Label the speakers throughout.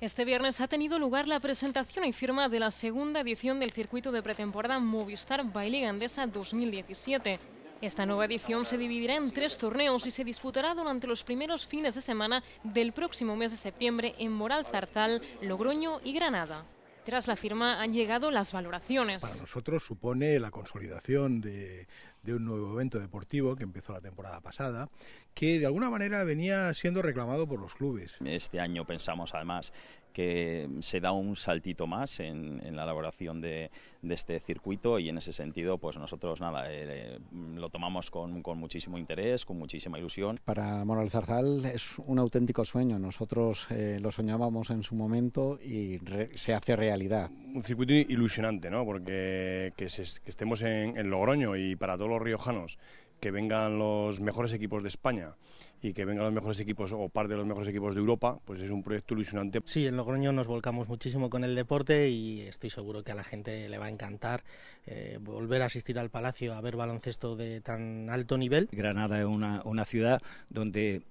Speaker 1: Este viernes ha tenido lugar la presentación y firma de la segunda edición del circuito de pretemporada Movistar Baile Gandesa 2017. Esta nueva edición se dividirá en tres torneos y se disputará durante los primeros fines de semana del próximo mes de septiembre en Moral Zarzal, Logroño y Granada. Tras la firma han llegado las valoraciones. Para
Speaker 2: nosotros supone la consolidación de, de un nuevo evento deportivo que empezó la temporada pasada, que de alguna manera venía siendo reclamado por los clubes.
Speaker 3: Este año pensamos además que se da un saltito más en, la elaboración de, este circuito y en ese sentido pues nosotros nada eh, eh, lo tomamos con, muchísimo interés, con muchísima ilusión.
Speaker 4: Para Moral Zarzal es un auténtico sueño, nosotros eh, lo soñábamos en su momento y se hace realidad
Speaker 5: un circuito ilusionante, ¿no? Porque que, estemos en, Logroño y para todos los riojanos que vengan los mejores equipos de España y que vengan los mejores equipos o parte de los mejores equipos de Europa, pues es un proyecto ilusionante. Sí, en Logroño nos volcamos muchísimo con el deporte y estoy seguro que a la
Speaker 2: gente le va a encantar eh, volver a asistir al Palacio a ver baloncesto de tan alto
Speaker 3: nivel. Granada es una, una ciudad donde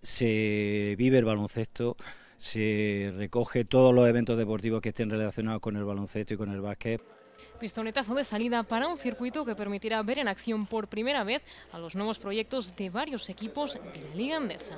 Speaker 3: se vive el baloncesto se recoge todos los eventos deportivos que estén relacionados con el baloncesto y
Speaker 1: con el básquet. Pistoletazo de salida para un circuito que permitirá ver en acción por primera vez a los nuevos proyectos de varios equipos de la Liga Andesa.